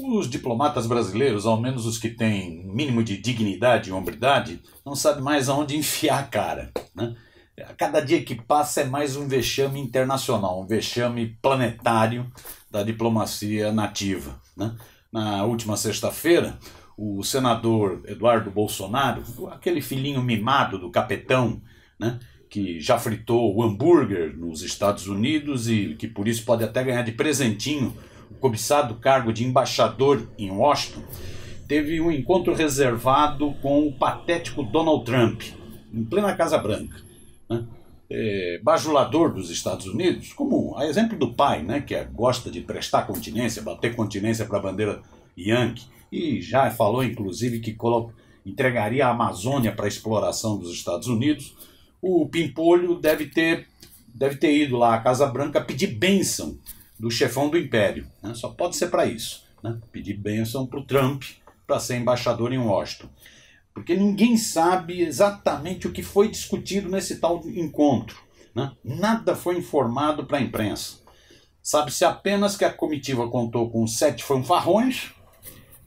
Os diplomatas brasileiros, ao menos os que têm mínimo de dignidade e hombridade, não sabem mais aonde enfiar a cara. Né? A cada dia que passa é mais um vexame internacional, um vexame planetário da diplomacia nativa. Né? Na última sexta-feira, o senador Eduardo Bolsonaro, aquele filhinho mimado do capetão, né? que já fritou o hambúrguer nos Estados Unidos e que por isso pode até ganhar de presentinho o cobiçado cargo de embaixador em Washington, teve um encontro reservado com o patético Donald Trump, em plena Casa Branca. Né? É, bajulador dos Estados Unidos, como a exemplo do pai, né, que é, gosta de prestar continência, bater continência para a bandeira Yankee, e já falou, inclusive, que coloca, entregaria a Amazônia para exploração dos Estados Unidos, o Pimpolho deve ter, deve ter ido lá à Casa Branca pedir bênção do chefão do império. Né? Só pode ser para isso. Né? Pedir bênção para o Trump para ser embaixador em Washington. Porque ninguém sabe exatamente o que foi discutido nesse tal encontro. Né? Nada foi informado para a imprensa. Sabe-se apenas que a comitiva contou com sete fanfarrões,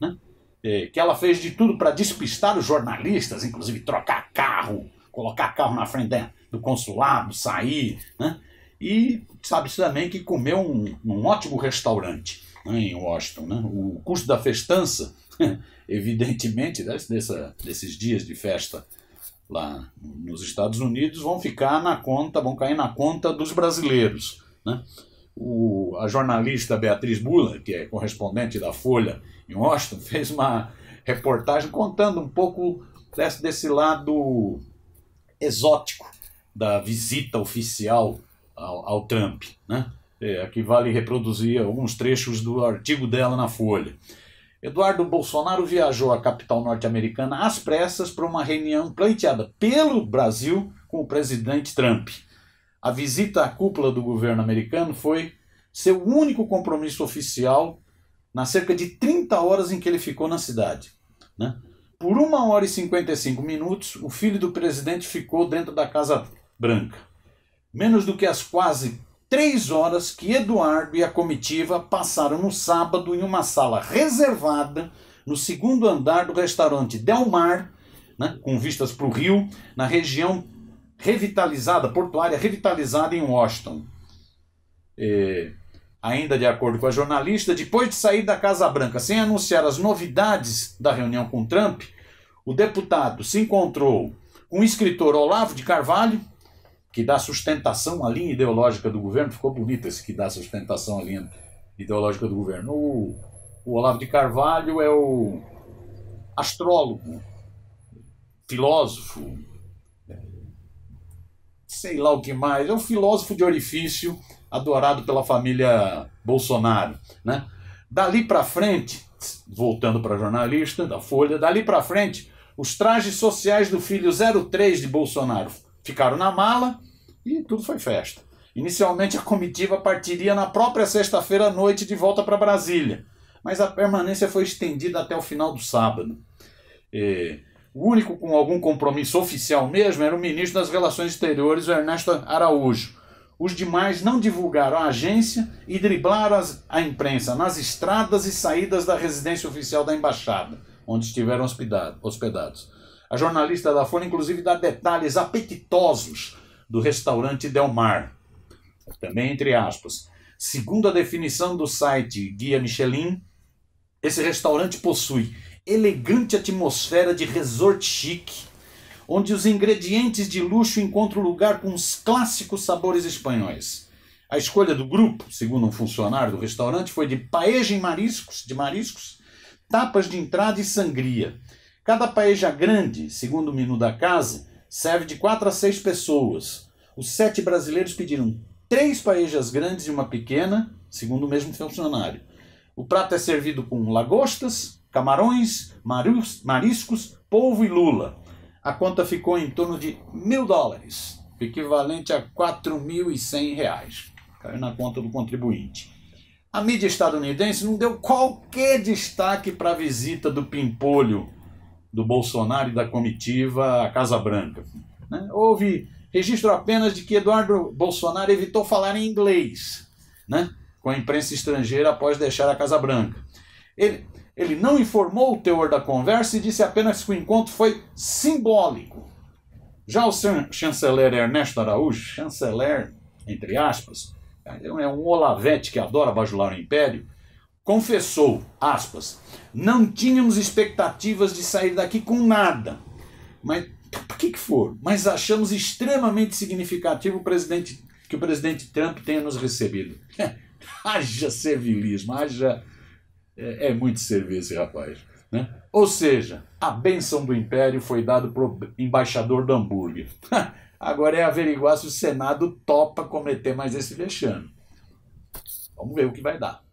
né? É, que ela fez de tudo para despistar os jornalistas, inclusive trocar carro, colocar carro na frente do consulado, sair, né? E sabe-se também que comeu um, um ótimo restaurante né, em Washington. Né? O custo da festança, evidentemente, dessa, né, desses dias de festa lá nos Estados Unidos vão ficar na conta, vão cair na conta dos brasileiros. Né? O, a jornalista Beatriz Bula, que é correspondente da Folha em Washington, fez uma reportagem contando um pouco desse, desse lado exótico da visita oficial ao, ao Trump. Né? É, aqui vale reproduzir alguns trechos do artigo dela na Folha. Eduardo Bolsonaro viajou à capital norte-americana às pressas para uma reunião pleiteada pelo Brasil com o presidente Trump. A visita à cúpula do governo americano foi seu único compromisso oficial nas cerca de 30 horas em que ele ficou na cidade. Né? Por uma hora e 55 minutos, o filho do presidente ficou dentro da Casa Branca menos do que as quase três horas que Eduardo e a comitiva passaram no sábado em uma sala reservada no segundo andar do restaurante Delmar, né, com vistas para o rio, na região revitalizada, portuária revitalizada em Washington. E, é, ainda de acordo com a jornalista, depois de sair da Casa Branca sem anunciar as novidades da reunião com Trump, o deputado se encontrou com o escritor Olavo de Carvalho, que dá sustentação à linha ideológica do governo, ficou bonito esse que dá sustentação à linha ideológica do governo. O, o Olavo de Carvalho é o astrólogo, filósofo, sei lá o que mais, é um filósofo de orifício adorado pela família Bolsonaro, né? Dali para frente, voltando para jornalista da Folha, dali para frente, os trajes sociais do filho 03 de Bolsonaro Ficaram na mala e tudo foi festa. Inicialmente, a comitiva partiria na própria sexta-feira à noite de volta para Brasília, mas a permanência foi estendida até o final do sábado. E, o único com algum compromisso oficial mesmo era o ministro das Relações Exteriores, Ernesto Araújo. Os demais não divulgaram a agência e driblaram as, a imprensa nas estradas e saídas da residência oficial da embaixada, onde estiveram hospedado, hospedados. A jornalista da Folha, inclusive, dá detalhes apetitosos do restaurante Delmar. Também entre aspas. Segundo a definição do site Guia Michelin, esse restaurante possui elegante atmosfera de resort chique, onde os ingredientes de luxo encontram lugar com os clássicos sabores espanhóis. A escolha do grupo, segundo um funcionário do restaurante, foi de paeja em mariscos, de mariscos, tapas de entrada e sangria. Cada paeja grande, segundo o menu da casa, serve de 4 a 6 pessoas. Os sete brasileiros pediram três paejas grandes e uma pequena, segundo o mesmo funcionário. O prato é servido com lagostas, camarões, mariscos, polvo e lula. A conta ficou em torno de mil dólares, equivalente a 4.100 reais. Caiu na conta do contribuinte. A mídia estadunidense não deu qualquer destaque para a visita do Pimpolho do Bolsonaro e da comitiva à Casa Branca. Né? Houve registro apenas de que Eduardo Bolsonaro evitou falar em inglês né? com a imprensa estrangeira após deixar a Casa Branca. Ele, ele não informou o teor da conversa e disse apenas que o encontro foi simbólico. Já o chanceler Ernesto Araújo, chanceler, entre aspas, é, é um Olavete que adora bajular o império, confessou, aspas, não tínhamos expectativas de sair daqui com nada, mas por que, que for, mas achamos extremamente significativo o presidente que o presidente Trump tenha nos recebido. haja servilismo, haja é, é muito serviço, rapaz, né? Ou seja, a benção do império foi dada para o embaixador do Hamburgo. Agora é averiguar se o Senado topa cometer mais esse vexame. Vamos ver o que vai dar.